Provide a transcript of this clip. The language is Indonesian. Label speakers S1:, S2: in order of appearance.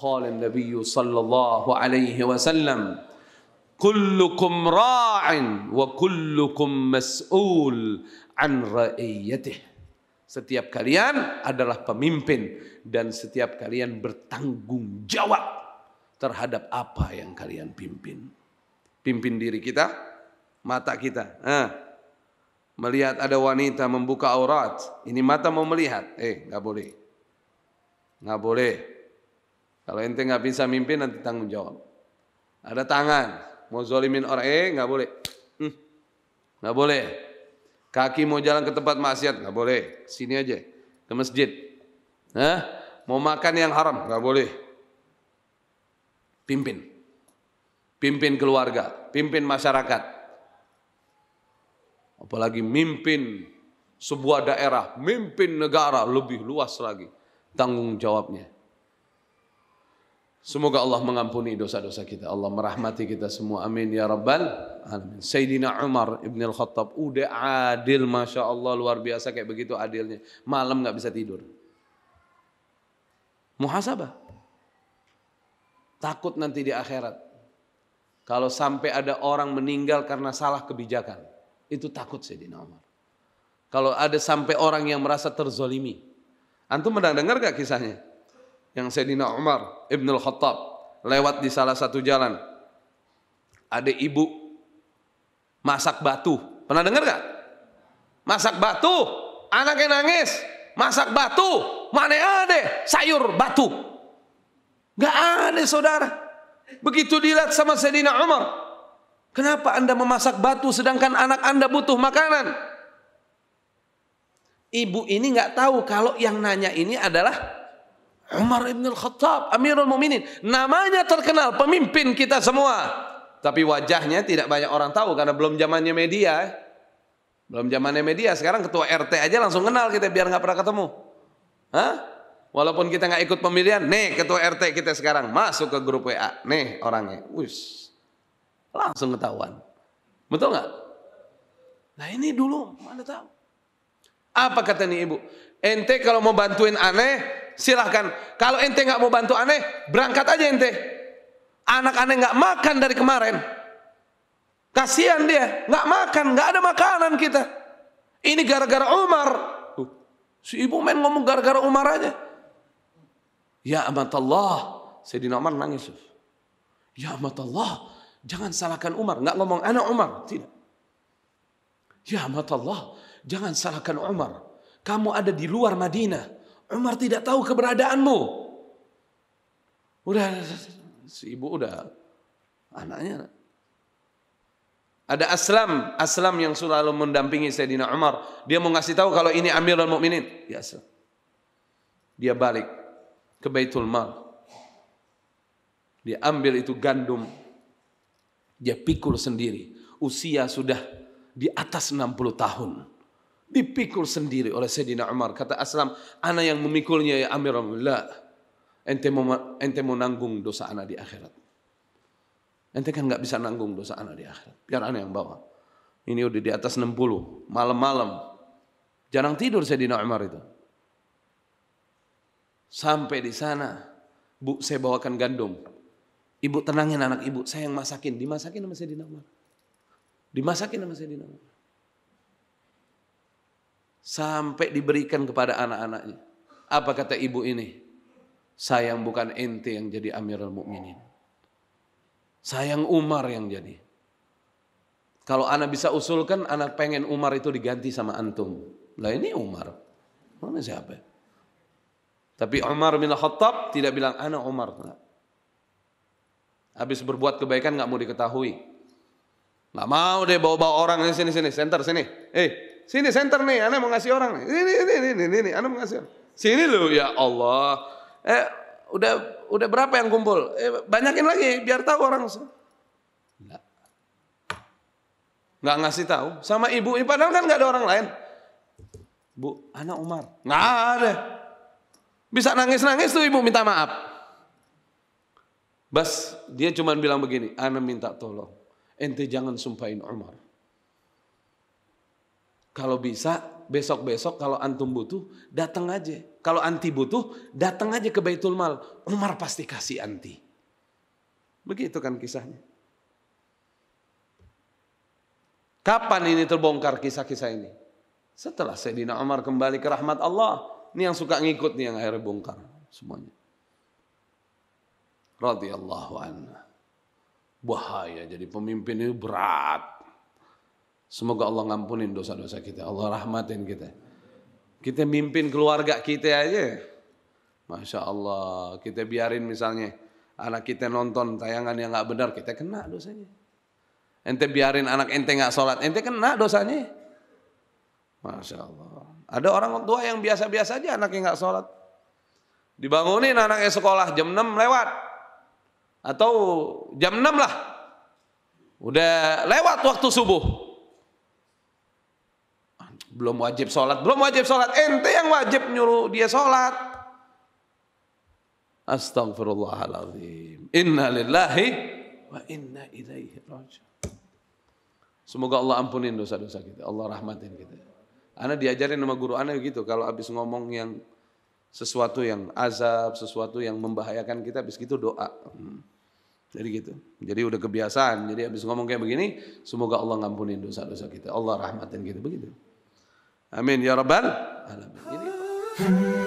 S1: قال النبي صلى الله عليه وسلم كلكم راع وكلكم مسؤول عن رعيته setiap kalian adalah pemimpin dan setiap kalian bertanggung jawab terhadap apa yang kalian pimpin. Pimpin diri kita, mata kita. Nah, melihat ada wanita membuka aurat, ini mata mau melihat, eh nggak boleh, nggak boleh. Kalau ente nggak bisa mimpin nanti tanggung jawab. Ada tangan, mau zolimin orang eh nggak boleh, hmm. nggak hm, boleh. Kaki mau jalan ke tempat maksiat nggak boleh, sini aja ke masjid. Hah? Mau makan yang haram nggak boleh. Pimpin, pimpin keluarga, pimpin masyarakat. Apalagi mimpin sebuah daerah, mimpin negara lebih luas lagi tanggung jawabnya. Semoga Allah mengampuni dosa-dosa kita. Allah merahmati kita semua. Amin ya rabbal alamin. Sayyidina Umar ibn al-Khattab udah adil Masya Allah luar biasa kayak begitu adilnya. Malam gak bisa tidur. Muhasabah. Takut nanti di akhirat. Kalau sampai ada orang meninggal karena salah kebijakan. Itu takut Sayyidina Umar. Kalau ada sampai orang yang merasa terzolimi. Antum pernah dengar gak kisahnya? yang Sayyidina Umar Ibn Khattab lewat di salah satu jalan. Ada ibu masak batu. Pernah dengar gak? Masak batu. Anaknya nangis. Masak batu. Mana ada sayur batu. Gak ada saudara. Begitu dilihat sama Sayyidina Umar. Kenapa anda memasak batu sedangkan anak anda butuh makanan? Ibu ini nggak tahu kalau yang nanya ini adalah Umar ibn al-Khattab, Amirul Muminin. Namanya terkenal, pemimpin kita semua. Tapi wajahnya tidak banyak orang tahu karena belum zamannya media. Eh. Belum zamannya media. Sekarang ketua RT aja langsung kenal kita biar nggak pernah ketemu. Hah? Walaupun kita nggak ikut pemilihan, nih ketua RT kita sekarang masuk ke grup WA, nih orangnya, wis langsung ketahuan, betul nggak? Nah ini dulu mana tahu. Apa kata nih ibu? Ente kalau mau bantuin aneh, silahkan. Kalau ente nggak mau bantu aneh, berangkat aja ente. Anak aneh nggak makan dari kemarin. Kasihan dia, nggak makan, nggak ada makanan kita. Ini gara-gara Umar. Si ibu main ngomong gara-gara Umar aja. Ya amat Allah, Sayyidina Umar nangis. Ya amat Allah, jangan salahkan Umar. Nggak ngomong anak Umar, tidak. Ya amat Allah, Jangan salahkan Umar. Kamu ada di luar Madinah. Umar tidak tahu keberadaanmu. Udah, si ibu udah. Anaknya. Ada Aslam, Aslam yang selalu mendampingi Sayyidina Umar. Dia mau ngasih tahu kalau ini Amirul Mukminin. Ya Aslam. Dia balik ke Baitul Mal. Dia ambil itu gandum. Dia pikul sendiri. Usia sudah di atas 60 tahun. Dipikul sendiri oleh Sayyidina Umar. Kata Aslam, anak yang memikulnya ya Amir Allah. Ente mau, ente mau nanggung dosa anak di akhirat. Ente kan gak bisa nanggung dosa anak di akhirat. Biar anak yang bawa. Ini udah di atas 60, malam-malam. Jarang tidur Sayyidina Umar itu. Sampai di sana, Bu saya bawakan gandum. Ibu tenangin anak ibu, saya yang masakin. Dimasakin sama Sayyidina Umar. Dimasakin sama Sayyidina Umar sampai diberikan kepada anak-anaknya. Apa kata ibu ini? Sayang bukan ente yang jadi Amirul Mukminin. Sayang Umar yang jadi. Kalau anak bisa usulkan, anak pengen Umar itu diganti sama antum. Lah ini Umar. Mana siapa? Tapi Umar bin Khattab tidak bilang anak Umar. Nah. Habis berbuat kebaikan nggak mau diketahui. Nggak mau deh bawa-bawa orang sini sini, center sini. Eh, Sini center nih, Anda mau ngasih orang nih. Ini, ini, ini, ini, ini. Anda mau ngasih orang. Sini lu, ya Allah. Eh, udah udah berapa yang kumpul? Eh, banyakin lagi, biar tahu orang. Enggak. Enggak ngasih tahu. Sama ibu, padahal kan nggak ada orang lain. Bu, anak Umar. Enggak ada. Bisa nangis-nangis tuh ibu minta maaf. Bas, dia cuma bilang begini, Ana minta tolong. Ente jangan sumpahin Umar. Kalau bisa besok-besok kalau antum butuh datang aja. Kalau anti butuh datang aja ke Baitul Mal. Umar pasti kasih anti. Begitu kan kisahnya. Kapan ini terbongkar kisah-kisah ini? Setelah Sayyidina Umar kembali ke rahmat Allah. Ini yang suka ngikut nih yang akhirnya bongkar semuanya. Radiyallahu anhu. Bahaya jadi pemimpin ini berat. Semoga Allah ngampunin dosa-dosa kita. Allah rahmatin kita. Kita mimpin keluarga kita aja. Masya Allah. Kita biarin misalnya anak kita nonton tayangan yang gak benar. Kita kena dosanya. Ente biarin anak ente gak sholat. Ente kena dosanya. Masya Allah. Ada orang tua yang biasa-biasa aja anaknya gak sholat. Dibangunin anaknya sekolah jam 6 lewat. Atau jam 6 lah. Udah lewat waktu subuh belum wajib sholat, belum wajib sholat. Ente yang wajib nyuruh dia sholat. Astagfirullahaladzim. Inna lillahi wa inna ilaihi raja. Semoga Allah ampunin dosa-dosa kita. Allah rahmatin kita. anak diajarin sama guru anak gitu. Kalau habis ngomong yang sesuatu yang azab, sesuatu yang membahayakan kita, habis gitu doa. Hmm. Jadi gitu. Jadi udah kebiasaan. Jadi habis ngomong kayak begini, semoga Allah ngampunin dosa-dosa kita. Allah rahmatin kita. Begitu. امين يا رب العالمين